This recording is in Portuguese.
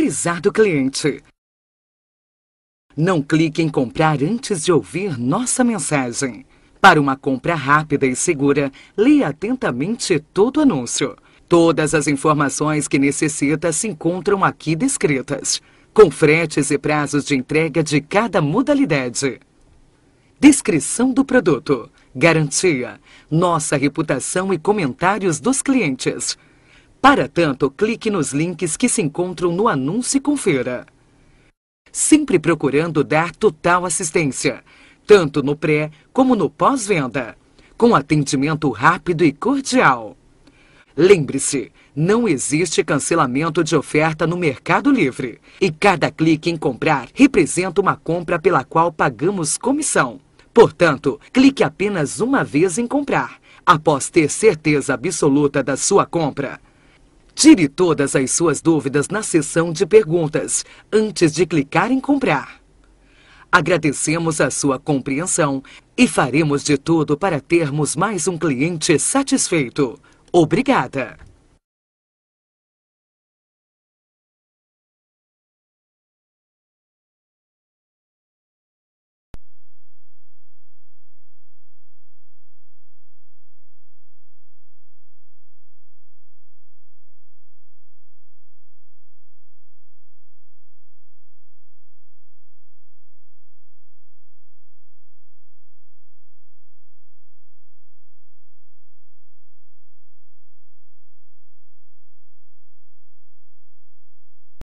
Prezar do cliente. Não clique em comprar antes de ouvir nossa mensagem. Para uma compra rápida e segura, leia atentamente todo o anúncio. Todas as informações que necessita se encontram aqui descritas, com fretes e prazos de entrega de cada modalidade. Descrição do produto, garantia, nossa reputação e comentários dos clientes. Para tanto, clique nos links que se encontram no anúncio e confira. Sempre procurando dar total assistência, tanto no pré como no pós-venda, com atendimento rápido e cordial. Lembre-se, não existe cancelamento de oferta no Mercado Livre. E cada clique em comprar representa uma compra pela qual pagamos comissão. Portanto, clique apenas uma vez em comprar, após ter certeza absoluta da sua compra. Tire todas as suas dúvidas na seção de perguntas antes de clicar em comprar. Agradecemos a sua compreensão e faremos de tudo para termos mais um cliente satisfeito. Obrigada!